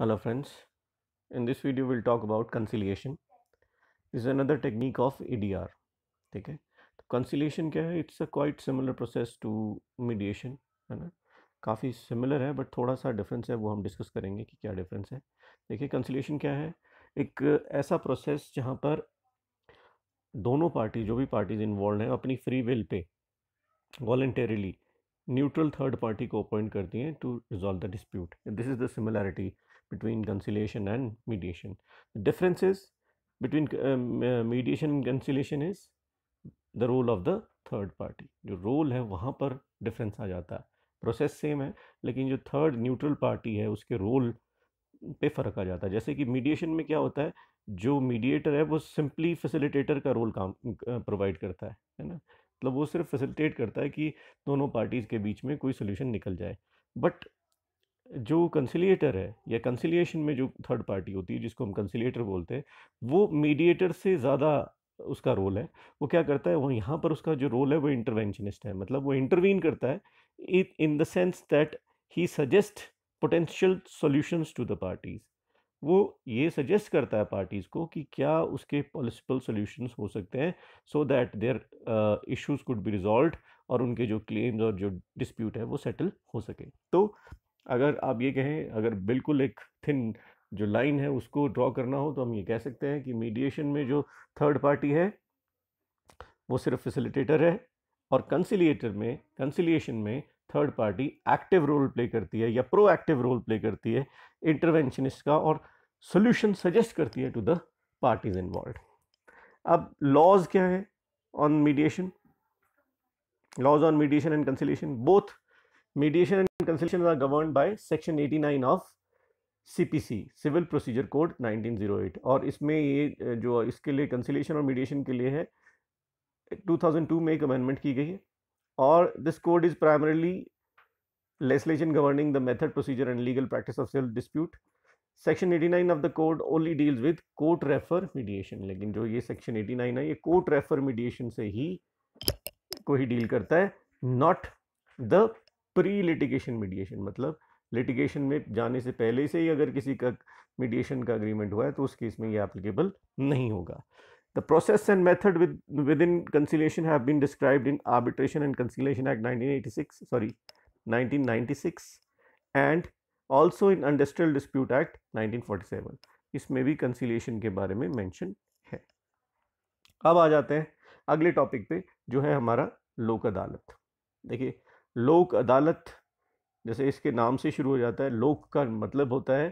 hello friends in this video we'll talk about conciliation this is another technique of edr ठीक है तो conciliation क्या है it's a quite similar process to mediation है ना काफ़ी सिमिलर है बट थोड़ा सा डिफरेंस है वो हम डिस्कस करेंगे कि क्या डिफरेंस है देखिए कंसिलेशन क्या है एक ऐसा प्रोसेस जहाँ पर दोनों पार्टी जो भी पार्टीज इन्वॉल्व हैं अपनी फ्री विल पे वॉल्टरीली न्यूट्रल थर्ड पार्टी को अपॉइंट करती हैं to resolve the dispute this is the similarity between conciliation and mediation. The difference is between um, uh, mediation and conciliation is the role of the third party जो role है वहाँ पर difference आ जाता है process same है लेकिन जो third neutral party है उसके रोल पे फ़र्क आ जाता है जैसे कि मीडिएशन में क्या होता है जो मीडिएटर है वो सिंपली फैसिलिटेटर का रोल काम प्रोवाइड करता है है ना मतलब वो सिर्फ फैसिलिटेट करता है कि दोनों पार्टीज़ के बीच में कोई सोल्यूशन निकल जाए बट जो कंसिलिएटर है या कंसिलिएशन में जो थर्ड पार्टी होती है जिसको हम कंसिलिएटर बोलते हैं वो मीडिएटर से ज़्यादा उसका रोल है वो क्या करता है वो यहाँ पर उसका जो रोल है वो इंटरवेंशनिस्ट है मतलब वो इंटरवीन करता है it in the sense that he suggest potential solution to the parties वो ये सजेस्ट करता है पार्टीज़ को कि क्या उसके पॉलिसिपल सोल्यूशन हो सकते हैं so that their issues could be resolved और उनके जो क्लेम्स और जो डिस्प्यूट है वो सेटल हो सके तो अगर आप ये कहें अगर बिल्कुल एक थिन जो लाइन है उसको ड्रॉ करना हो तो हम ये कह सकते हैं कि मीडिएशन में जो थर्ड पार्टी है वो सिर्फ फैसिलिटेटर है और कंसिलिएटर में कंसिलिएशन में third party active role play करती है या प्रोएक्टिव रोल प्ले करती है इंटरवेंशनिस्ट का और सोल्यूशन सजेस्ट करती है टू द पार्टीज इन्वॉल्व अब लॉज क्या है on mediation laws on mediation and conciliation both mediation and conciliation are governed by section 89 of CPC Civil Procedure Code 1908 और इसमें ये जो इसके लिए कंसिलेशन और मीडिएशन के लिए है 2002 में एक अमेंडमेंट की गई है और this code is primarily legislation governing the method procedure and legal practice of civil dispute section 89 of the code only deals with court refer mediation लेकिन जो ये सेक्शन 89 है ये कोर्ट रेफर मीडिएशन से ही को ही डील करता है not the pre litigation mediation मतलब लिटिगेशन में जाने से पहले से ही अगर किसी का मीडिएशन का अग्रीमेंट हुआ है तो उस केस में ये एप्लीकेबल नहीं होगा the process and method within conciliation have been described in arbitration and conciliation act 1986 sorry 1996 and also in industrial dispute act 1947 इसमें भी कंसिलेशन के बारे में मैंशन है अब आ जाते हैं अगले टॉपिक पे जो है हमारा लोक अदालत देखिए लोक अदालत जैसे इसके नाम से शुरू हो जाता है लोक का मतलब होता है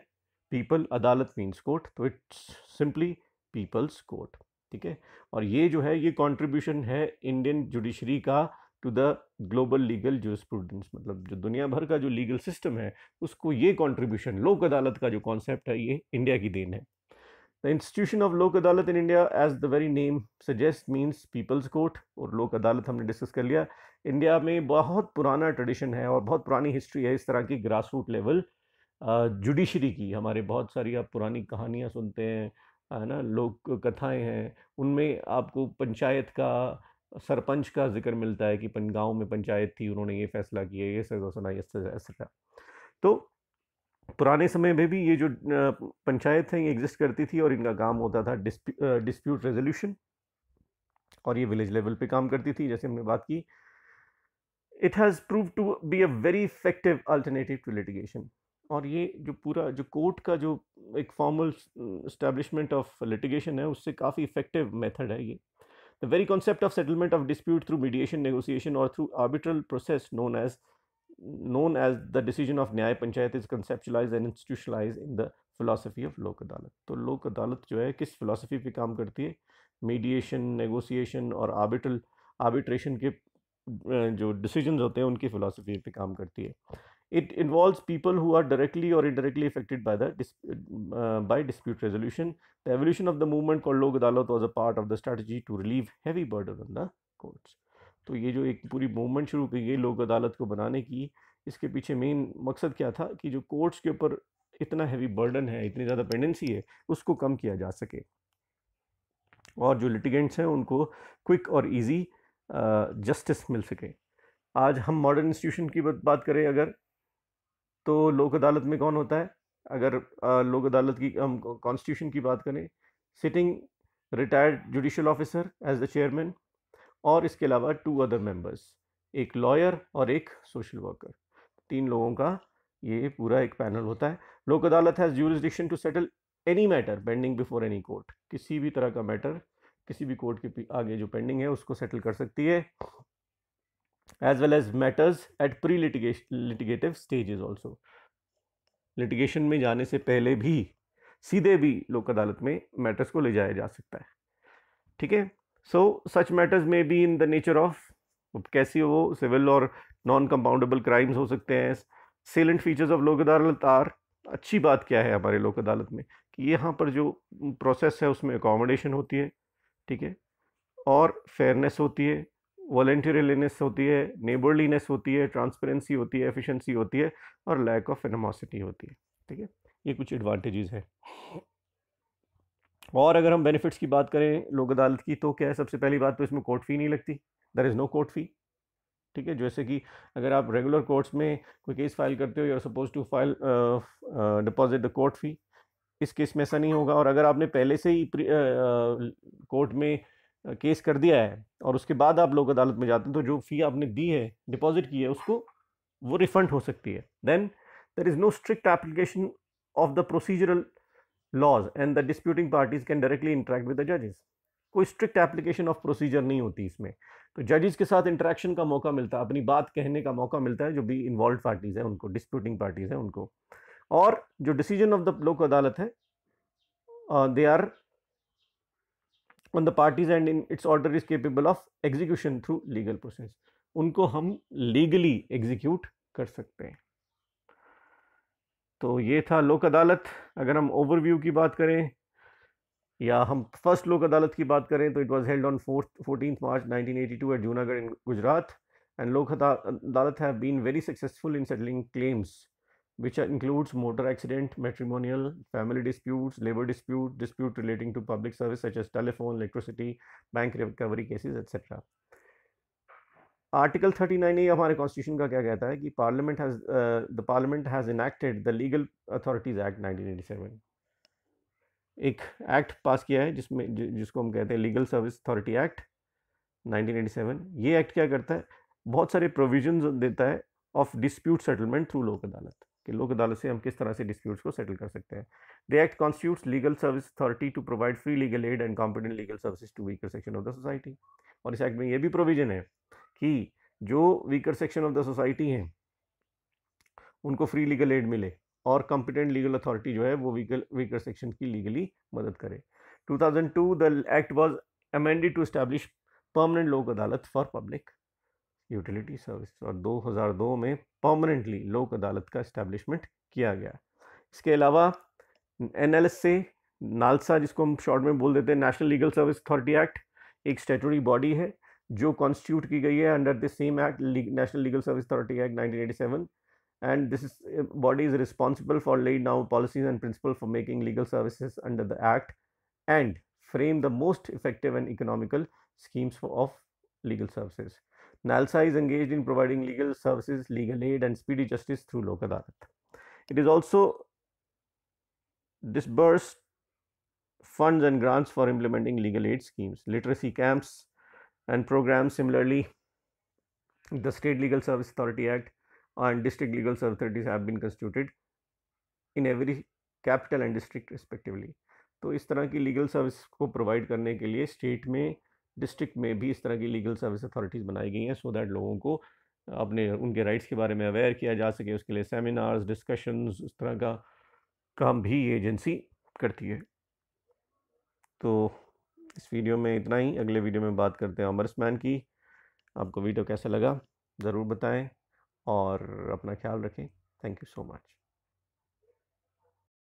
पीपल अदालत मीन्स कोर्ट तो इट्स सिंपली पीपल्स कोर्ट ठीक है और ये जो है ये कंट्रीब्यूशन है इंडियन जुडिशरी का to the global legal jurisprudence मतलब जो दुनिया भर का जो लीगल सिस्टम है उसको ये कंट्रीब्यूशन लोक अदालत का जो कॉन्सेप्ट है ये इंडिया की देन है The institution of Lok Adalat in India, as the very name suggests, means People's Court और Lok Adalat हमने डिस्कस कर लिया इंडिया में बहुत पुराना ट्रेडिशन है और बहुत पुरानी हिस्ट्री है इस तरह की ग्रास रूट लेवल जुडिशरी की हमारे बहुत सारी आप पुरानी कहानियाँ सुनते हैं है ना लोक कथाएं हैं उनमें आपको पंचायत का सरपंच का जिक्र मिलता है कि गाँव में पंचायत थी उन्होंने ये फैसला किया ये सजा सुनाई एक्सेट्रा तो पुराने समय में भी ये जो पंचायत है ये एग्जिस्ट करती थी और इनका काम होता था डिस्प्यूट रेजोल्यूशन और ये विलेज लेवल पे काम करती थी जैसे हमने बात की it has prove to be a very effective alternative to litigation और ये जो पूरा जो कोर्ट का जो एक फॉर्मल इस्टेब्लिशमेंट ऑफ लिटिगेशन है उससे काफ़ी इफेक्टिव मेथड है ये the very concept of settlement of dispute through mediation negotiation और through arbitral process known as known as the decision of Nyay Panchayat is conceptualized and institutionalized in the philosophy of Lok Adalat. तो Lok Adalat जो है किस philosophy पे काम करती है mediation negotiation और आर्बिट्रल आर्बिट्रेशन के जो डिसीजन होते हैं उनकी फ़िलासफ़ी पे काम करती है it involves people who are directly or indirectly affected by the uh, by dispute resolution the evolution of the movement called log adalat was a part of the strategy to relieve heavy burden on the courts तो ये जो एक पूरी movement शुरू की गई लोक अदालत को बनाने की इसके पीछे मेन मकसद क्या था कि जो कोर्ट्स के ऊपर इतना हैवी बर्डन है इतनी ज़्यादा पेंडेंसी है उसको कम किया जा सके और जो लिटिगेंट्स हैं उनको क्विक और इजी जस्टिस मिल सके आज हम मॉडर्न इंस्टीट्यूशन की बात करें अगर तो लोक अदालत में कौन होता है अगर लोक अदालत की हम कॉन्स्टिट्यूशन की बात करें sitting retired judicial officer as the chairman और इसके अलावा टू अदर मेंबर्स एक लॉयर और एक सोशल वर्कर तीन लोगों का ये पूरा एक पैनल होता है Lok Adalat has jurisdiction to settle any matter pending before any court किसी भी तरह का मैटर किसी भी कोर्ट के आगे जो पेंडिंग है उसको सेटल कर सकती है as well as matters at pre litigative stages also litigation में जाने से पहले भी सीधे भी लोक अदालत में मैटर्स को ले जाया जा सकता है ठीक है सो सच मैटर्स में be in the nature of कैसी वो सिविल और नॉन कंपाउंडेबल क्राइम्स हो सकते हैं सेलेंट फीचर्स ऑफ लोक अदालत आर अच्छी बात क्या है हमारे लोक अदालत में कि यहाँ पर जो प्रोसेस है उसमें अकोमोडेशन होती है ठीक है और फेयरनेस होती है वॉल्टियरलीनेस होती है नेबरलीनेस होती है ट्रांसपेरेंसी होती है एफिशिएंसी होती है और लैक ऑफ एनमोसिटी होती है ठीक है ये कुछ एडवांटेजेस हैं और अगर हम बेनिफिट्स की बात करें लोक अदालत की तो क्या है सबसे पहली बात तो इसमें कोर्ट फ़ी नहीं लगती there is no court fee ठीक है जैसे कि अगर आप रेगुलर कोर्ट्स में कोई केस फाइल करते हो you are suppose to file deposit the court fee इस केस में ऐसा नहीं होगा और अगर आपने पहले से ही कोर्ट में केस कर दिया है और उसके बाद आप लोग अदालत में जाते हैं तो जो फ़ी आपने दी है डिपॉजिट की है उसको वो रिफ़ंड हो सकती है then there is no strict application of the procedural laws and the disputing parties can directly interact with the जजेस कोई स्ट्रिक्ट एप्लीकेशन ऑफ प्रोसीजर नहीं होती इसमें तो जजेस के साथ इंटरेक्शन का मौका मिलता है अपनी बात कहने का मौका मिलता है जो भी इन्वॉल्व पार्टीज हैं उनको डिस्प्यूटिंग पार्टीज हैं उनको और जो decision of the Lok Adalat है they are on the parties and in its order is capable of execution through legal process उनको हम लीगली एग्जीक्यूट कर सकते हैं तो ये था लोक अदालत अगर हम ओवरव्यू की बात करें या हम फर्स्ट लोक अदालत की बात करें तो it was held on fourth fourteen March 1982 at Junagadh in Gujarat and Lok Adalat have been very successful in settling claims which includes motor accident matrimonial family dispute labour dispute dispute relating to public service such as telephone electricity bank recovery cases etcetera article thirty nine A हमारे constitution का क्या कहता है कि parliament has the parliament has enacted the legal authorities act nineteen eighty seven एक act pass किया है जिसमें जिसको हम कहते हैं legal service authority act nineteen eighty seven ये एक्ट क्या करता है बहुत सारे प्रोविजन देता है ऑफ डिस्प्यूट सेटलमेंट थ्रू लोक अदालत कि लोक अदालत से हम किस तरह से डिस्प्यूट्स को सेटल कर सकते हैं the act constitutes legal service authority to provide free legal aid and competent legal service to weaker section of the society और इस एक्ट में ये भी प्रोविजन है कि जो weaker section of the society हैं उनको फ्री लीगल एड मिले और कॉम्पिटेंट लीगल अथॉरिटी जो है वो वीकल वीकर सेक्शन की लीगली मदद करे 2002 the act was amended to establish permanent Lok Adalat for public utility service और 2002 में परमानेंटली लोक अदालत का इस्टेब्लिशमेंट किया गया इसके अलावा एन से नालसा जिसको हम शॉर्ट में बोल देते हैं national legal service authority act एक स्टेटरी बॉडी है जो constitute की गई है under the same act national legal service authority act 1987 and this eh, body is responsible for laying down policies and principles for making legal services under the act and frame the most effective and economical schemes of legal services nalsa is engaged in providing legal services legal aid and speedy justice through local authority. it is also disbursed funds and grants for implementing legal aid schemes literacy camps and programs similarly the state legal service authority act and district legal service authorities have been constituted in every capital and district respectively तो इस तरह की legal service को provide करने के लिए state में district में भी इस तरह की लीगल सर्विस अथॉरिटीज़ बनाई गई हैं सो दैट लोगों को अपने उनके राइट्स के बारे में अवेयर किया जा सके उसके लिए सेमिनार्स डिस्कशंस इस तरह का काम भी एजेंसी करती है तो इस वीडियो में इतना ही अगले वीडियो में बात करते हैं अमरस मैन की आपको वीडियो कैसा लगा ज़रूर बताएं और अपना ख्याल रखें थैंक यू सो मच